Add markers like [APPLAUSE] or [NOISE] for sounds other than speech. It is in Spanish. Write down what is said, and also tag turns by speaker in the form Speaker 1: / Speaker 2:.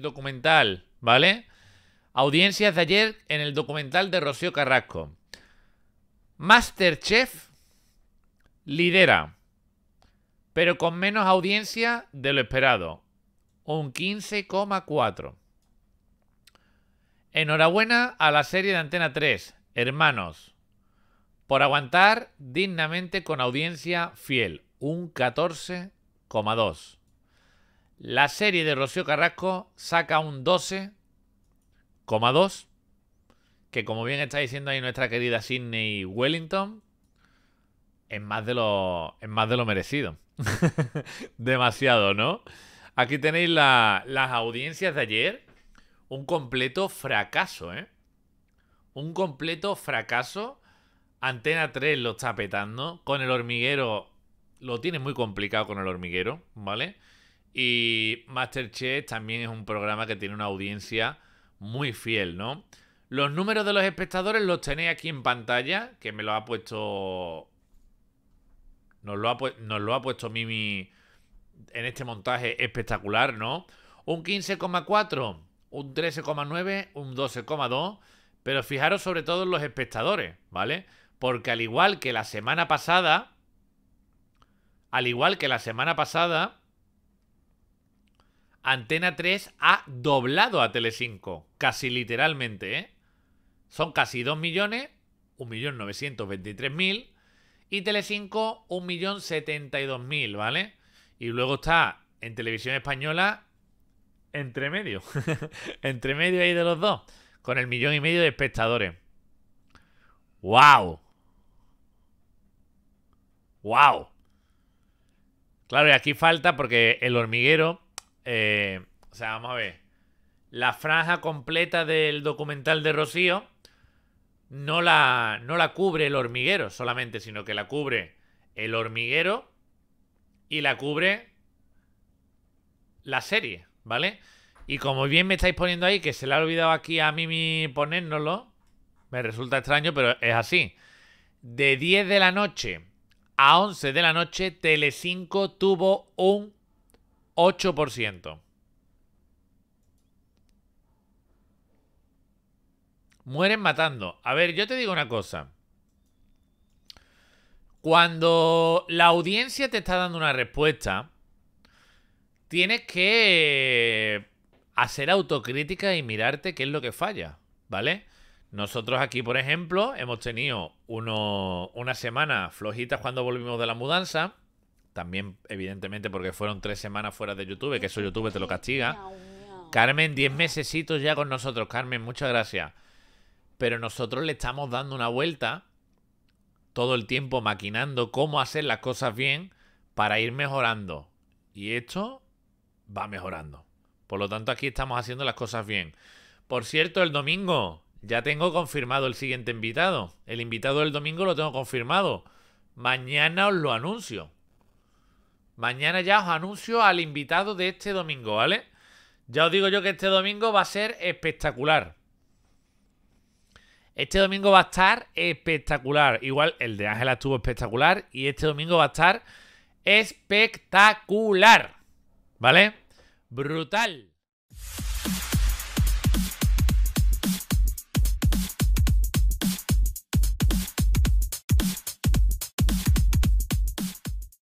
Speaker 1: documental, ¿vale? Audiencias de ayer en el documental de Rocío Carrasco. Masterchef lidera, pero con menos audiencia de lo esperado, un 15,4. Enhorabuena a la serie de Antena 3, Hermanos, por aguantar dignamente con audiencia fiel, un 14,2. La serie de Rocío Carrasco saca un 12,2, que como bien está diciendo ahí nuestra querida Sidney Wellington, es más de lo, más de lo merecido. [LAUGHS] Demasiado, ¿no? Aquí tenéis las audiencias de ayer. Un completo fracaso, ¿eh? Un completo fracaso. Antena 3 lo está petando. Con el hormiguero. Lo tiene muy complicado con el hormiguero, ¿vale? Y Masterchef también es un programa que tiene una audiencia muy fiel, ¿no? Los números de los espectadores los tenéis aquí en pantalla, que me lo ha puesto... lo Nos lo ha puesto Mimi en este montaje espectacular, ¿no? Un 15,4, un 13,9, un 12,2, pero fijaros sobre todo en los espectadores, ¿vale? Porque al igual que la semana pasada, al igual que la semana pasada, Antena 3 ha doblado a Telecinco, casi literalmente, ¿eh? Son casi 2 millones, 1.923.000 y Telecinco 1.072.000, ¿vale? Y luego está en Televisión Española entre medio, [LAUGHS] entre medio ahí de los dos, con el millón y medio de espectadores. ¡Wow! ¡Wow! Claro, y aquí falta porque el hormiguero eh, o sea, vamos a ver. La franja completa del documental de Rocío no la, no la cubre el hormiguero solamente, sino que la cubre el hormiguero y la cubre la serie, ¿vale? Y como bien me estáis poniendo ahí, que se le ha olvidado aquí a Mimi ponérnoslo, me resulta extraño, pero es así. De 10 de la noche a 11 de la noche, Telecinco tuvo un 8%. Mueren matando. A ver, yo te digo una cosa. Cuando la audiencia te está dando una respuesta, tienes que hacer autocrítica y mirarte qué es lo que falla, ¿vale? Nosotros aquí, por ejemplo, hemos tenido una semana flojita cuando volvimos de la mudanza. También, evidentemente, porque fueron tres semanas fuera de YouTube, que eso YouTube te lo castiga. Carmen, diez mesecitos ya con nosotros. Carmen, muchas gracias. Pero nosotros le estamos dando una vuelta todo el tiempo maquinando cómo hacer las cosas bien para ir mejorando. Y esto va mejorando. Por lo tanto, aquí estamos haciendo las cosas bien. Por cierto, el domingo ya tengo confirmado el siguiente invitado. El invitado del domingo lo tengo confirmado. Mañana os lo anuncio. Mañana ya os anuncio al invitado de este domingo, ¿vale? Ya os digo yo que este domingo va a ser espectacular. Este domingo va a estar espectacular. Igual el de Ángela estuvo espectacular y este domingo va a estar espectacular. ¿Vale? Brutal.